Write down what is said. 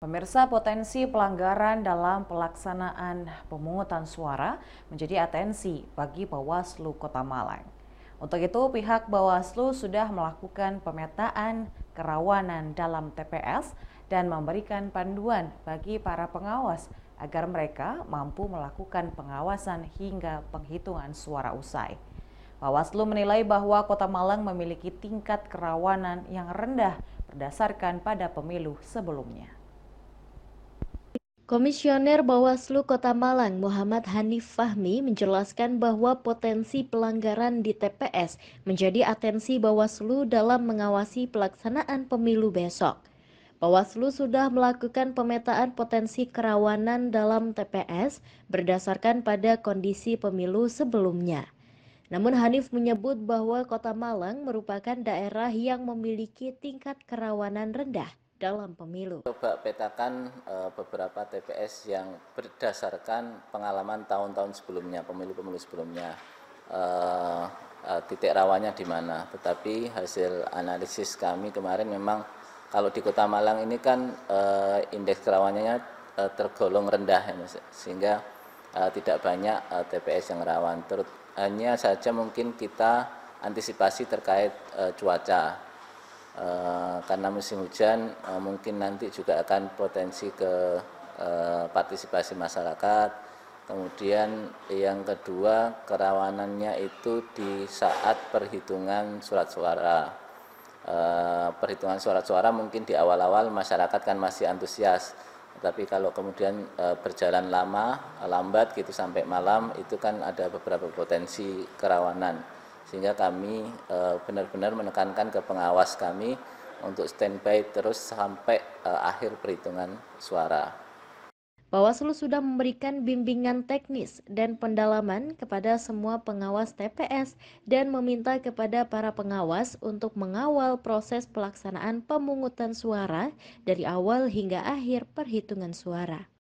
Pemirsa, potensi pelanggaran dalam pelaksanaan pemungutan suara menjadi atensi bagi Bawaslu Kota Malang. Untuk itu, pihak Bawaslu sudah melakukan pemetaan kerawanan dalam TPS dan memberikan panduan bagi para pengawas agar mereka mampu melakukan pengawasan hingga penghitungan suara usai. Bawaslu menilai bahwa Kota Malang memiliki tingkat kerawanan yang rendah berdasarkan pada pemilu sebelumnya. Komisioner Bawaslu Kota Malang Muhammad Hanif Fahmi menjelaskan bahwa potensi pelanggaran di TPS menjadi atensi Bawaslu dalam mengawasi pelaksanaan pemilu besok. Bawaslu sudah melakukan pemetaan potensi kerawanan dalam TPS berdasarkan pada kondisi pemilu sebelumnya. Namun Hanif menyebut bahwa Kota Malang merupakan daerah yang memiliki tingkat kerawanan rendah dalam pemilu. Coba petakan eh, beberapa TPS yang berdasarkan pengalaman tahun-tahun sebelumnya, pemilu-pemilu sebelumnya, eh, eh, titik rawannya di mana. Tetapi hasil analisis kami kemarin memang kalau di Kota Malang ini kan indeks rawannya tergolong rendah, ya, sehingga tidak banyak TPS yang rawan. hanya saja mungkin kita antisipasi terkait cuaca e, karena musim hujan e, mungkin nanti juga akan potensi ke e, partisipasi masyarakat. Kemudian yang kedua kerawanannya itu di saat perhitungan surat suara. perhitungan surat suara mungkin di awal-awal masyarakat kan masih antusias, tapi kalau kemudian berjalan lama, lambat gitu sampai malam itu kan ada beberapa potensi kerawanan sehingga kami eh, benar-benar menekankan ke pengawas kami untuk standby terus sampai eh, akhir perhitungan suara. Bawaslu sudah memberikan bimbingan teknis dan pendalaman kepada semua pengawas TPS dan meminta kepada para pengawas untuk mengawal proses pelaksanaan pemungutan suara dari awal hingga akhir perhitungan suara.